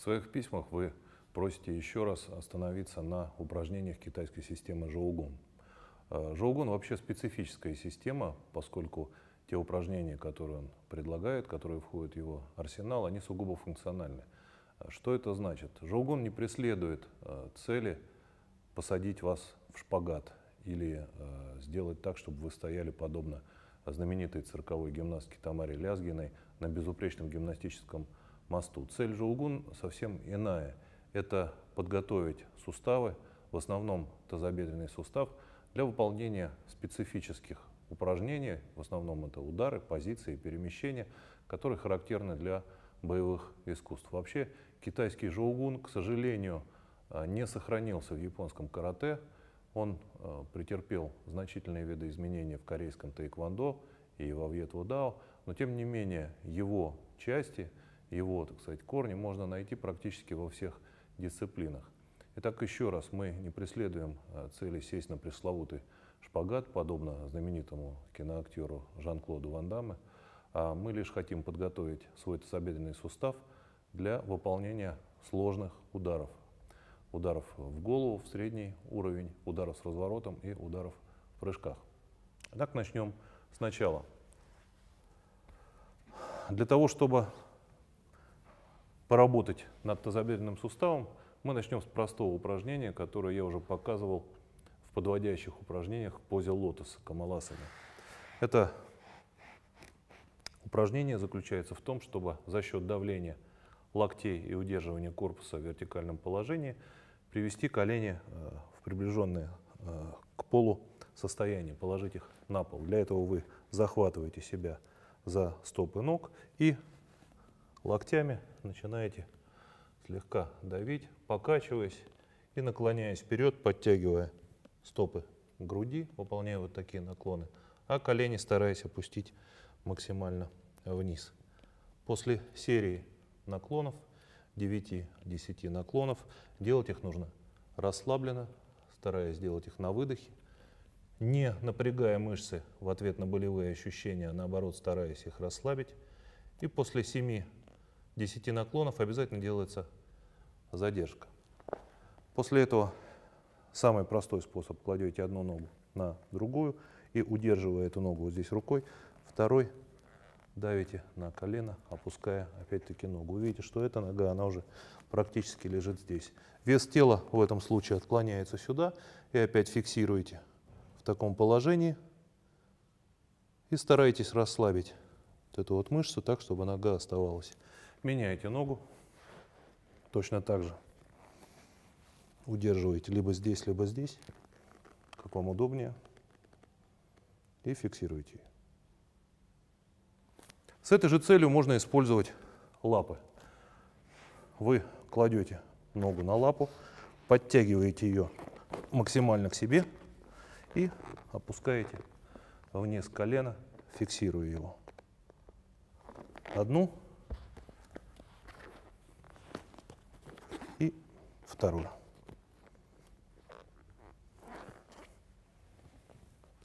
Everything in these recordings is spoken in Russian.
В своих письмах вы просите еще раз остановиться на упражнениях китайской системы жоугун. Жоугун э, вообще специфическая система, поскольку те упражнения, которые он предлагает, которые входят в его арсенал, они сугубо функциональны. Э, что это значит? Жоугун не преследует э, цели посадить вас в шпагат или сделать так, чтобы вы стояли подобно знаменитой цирковой гимнастке Тамаре Лязгиной на безупречном гимнастическом мосту. Цель же совсем иная. Это подготовить суставы, в основном тазобедренный сустав, для выполнения специфических упражнений, в основном это удары, позиции, перемещения, которые характерны для боевых искусств. Вообще китайский жоугун, к сожалению, э, не сохранился в японском карате. Он э, претерпел значительные виды изменения в корейском таэквондо и во вьетвудао, но тем не менее его части – его, так сказать, корни можно найти практически во всех дисциплинах. Итак, еще раз, мы не преследуем э, цели сесть на пресловутый шпагат, подобно знаменитому киноактеру Жан-Клоду Ван Дамме, а мы лишь хотим подготовить свой тазобедренный сустав для выполнения сложных ударов. Ударов в голову, в средний уровень, ударов с разворотом и ударов в прыжках. Так начнем сначала. Для того, чтобы поработать над тазобедренным суставом, мы начнем с простого упражнения, которое я уже показывал в подводящих упражнениях в позе лотоса, камаласана. Это упражнение заключается в том, чтобы за счет давления локтей и удерживания корпуса в вертикальном положении привести колени э, в приближенное э, к полу состояние, положить их на пол. Для этого вы захватываете себя за стопы ног и локтями начинаете слегка давить, покачиваясь и наклоняясь вперед, подтягивая стопы к груди, выполняя вот такие наклоны, а колени стараясь опустить максимально вниз. После серии наклонов, 9-10 наклонов, делать их нужно расслабленно, стараясь делать их на выдохе, не напрягая мышцы в ответ на болевые ощущения, а наоборот стараясь их расслабить. И после 7 10 наклонов обязательно делается задержка. После этого самый простой способ. Кладете одну ногу на другую и, удерживая эту ногу вот здесь рукой, второй давите на колено, опуская опять-таки ногу. Увидите, что эта нога, она уже практически лежит здесь. Вес тела в этом случае отклоняется сюда и опять фиксируете в таком положении и старайтесь расслабить вот эту вот мышцу так, чтобы нога оставалась Меняете ногу точно так же. Удерживаете либо здесь, либо здесь, как вам удобнее, и фиксируете С этой же целью можно использовать лапы. Вы кладете ногу на лапу, подтягиваете ее максимально к себе и опускаете вниз колено, фиксируя его. Одну вторую.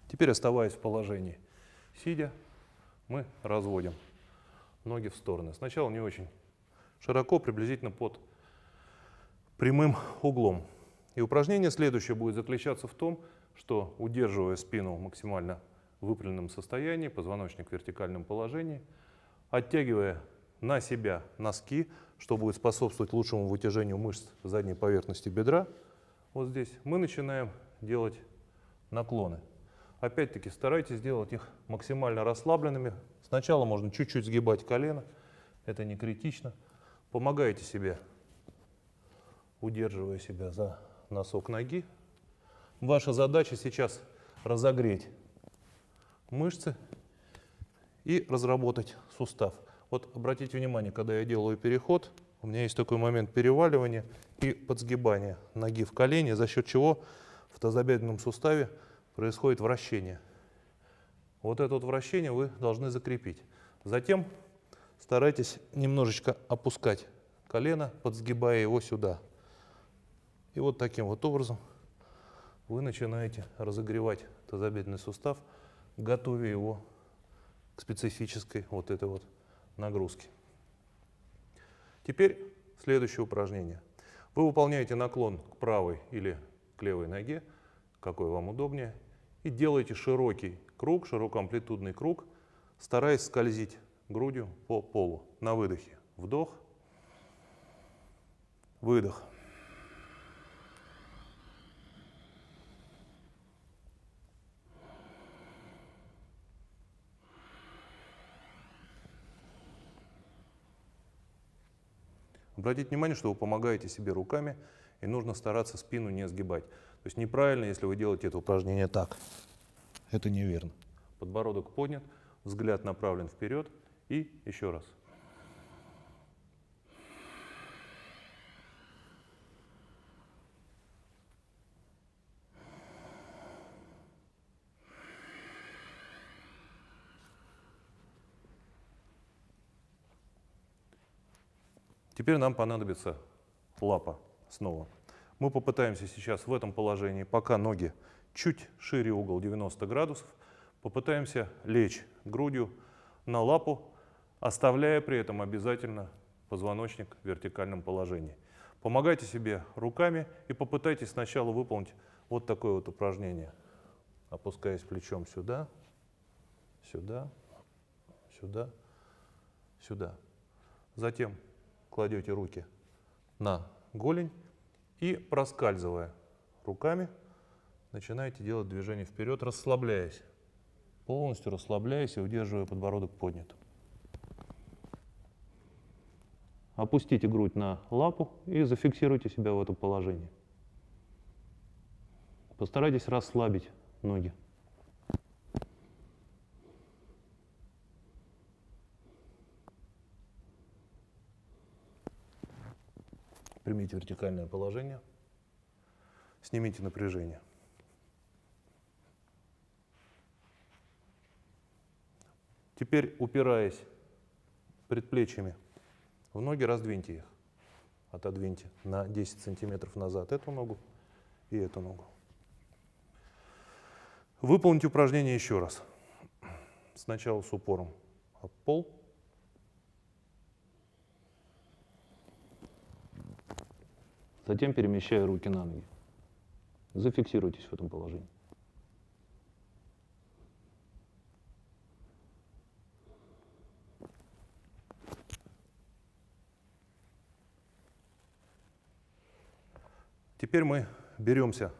Теперь, оставаясь в положении сидя, мы разводим ноги в стороны. Сначала не очень широко, приблизительно под прямым углом. И упражнение следующее будет заключаться в том, что удерживая спину в максимально выпрямленном состоянии, позвоночник в вертикальном положении, оттягивая на себя носки, что будет способствовать лучшему вытяжению мышц задней поверхности бедра, вот здесь, мы начинаем делать наклоны. Опять-таки старайтесь делать их максимально расслабленными. Сначала можно чуть-чуть сгибать колено, это не критично. Помогайте себе, удерживая себя за носок ноги. Ваша задача сейчас разогреть мышцы и разработать сустав. Вот обратите внимание, когда я делаю переход, у меня есть такой момент переваливания и подсгибания ноги в колене, за счет чего в тазобедренном суставе происходит вращение. Вот это вот вращение вы должны закрепить. Затем старайтесь немножечко опускать колено, подсгибая его сюда. И вот таким вот образом вы начинаете разогревать тазобедренный сустав, готовя его к специфической вот этой вот нагрузки. Теперь следующее упражнение. Вы выполняете наклон к правой или к левой ноге, какой вам удобнее, и делаете широкий круг, широкоамплитудный круг, стараясь скользить грудью по полу. На выдохе вдох, выдох. Обратите внимание, что вы помогаете себе руками, и нужно стараться спину не сгибать. То есть неправильно, если вы делаете это упражнение так. Это неверно. Подбородок поднят, взгляд направлен вперед и еще раз. Теперь нам понадобится лапа снова. Мы попытаемся сейчас в этом положении, пока ноги чуть шире угол 90 градусов, попытаемся лечь грудью на лапу, оставляя при этом обязательно позвоночник в вертикальном положении. Помогайте себе руками и попытайтесь сначала выполнить вот такое вот упражнение. Опускаясь плечом сюда, сюда, сюда, сюда. Затем кладете руки на голень и проскальзывая руками, начинаете делать движение вперед, расслабляясь, полностью расслабляясь и удерживая подбородок поднятым. Опустите грудь на лапу и зафиксируйте себя в этом положении. Постарайтесь расслабить ноги. Примите вертикальное положение. Снимите напряжение. Теперь, упираясь предплечьями в ноги, раздвиньте их. Отодвиньте на 10 сантиметров назад эту ногу и эту ногу. Выполните упражнение еще раз. Сначала с упором об пол, затем перемещая руки на ноги. Зафиксируйтесь в этом положении. Теперь мы беремся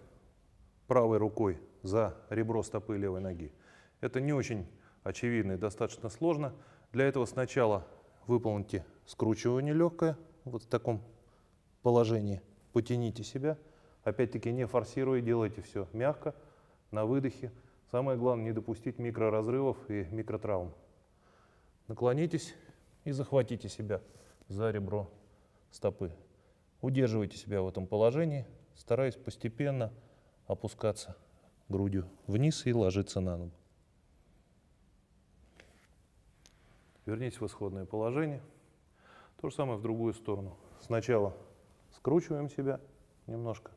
правой рукой за ребро стопы левой ноги. Это не очень очевидно и достаточно сложно. Для этого сначала выполните скручивание легкое, вот в таком положении – потяните себя, опять-таки не форсируя, делайте все мягко, на выдохе. Самое главное не допустить микроразрывов и микротравм. Наклонитесь и захватите себя за ребро стопы. Удерживайте себя в этом положении, стараясь постепенно опускаться грудью вниз и ложиться на ногу. Вернитесь в исходное положение. То же самое в другую сторону. Сначала Скручиваем себя немножко.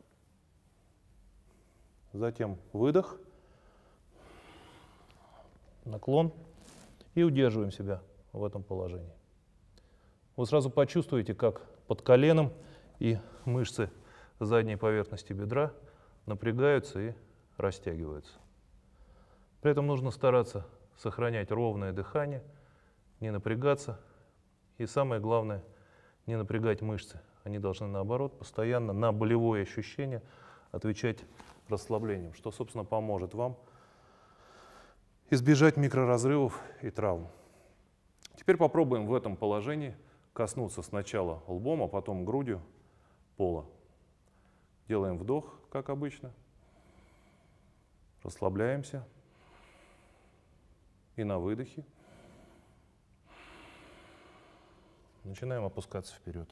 Затем выдох, наклон и удерживаем себя в этом положении. Вы сразу почувствуете, как под коленом и мышцы задней поверхности бедра напрягаются и растягиваются. При этом нужно стараться сохранять ровное дыхание, не напрягаться и самое главное, не напрягать мышцы. Они должны, наоборот, постоянно на болевое ощущение отвечать расслаблением, что, собственно, поможет вам избежать микроразрывов и травм. Теперь попробуем в этом положении коснуться сначала лбом, а потом грудью пола. Делаем вдох, как обычно. Расслабляемся. И на выдохе. Начинаем опускаться вперед.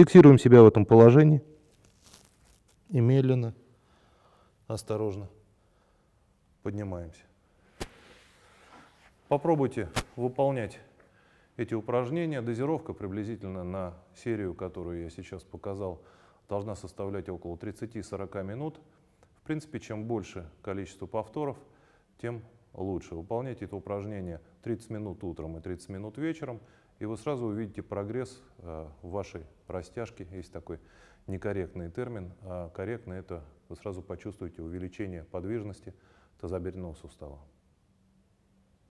Фиксируем себя в этом положении. И медленно, осторожно поднимаемся. Попробуйте выполнять эти упражнения. Дозировка приблизительно на серию, которую я сейчас показал, должна составлять около 30-40 минут. В принципе, чем больше количество повторов, тем лучше. Выполняйте это упражнение 30 минут утром и 30 минут вечером – и вы сразу увидите прогресс э, в вашей растяжке, есть такой некорректный термин, а корректно это вы сразу почувствуете увеличение подвижности тазобедренного сустава.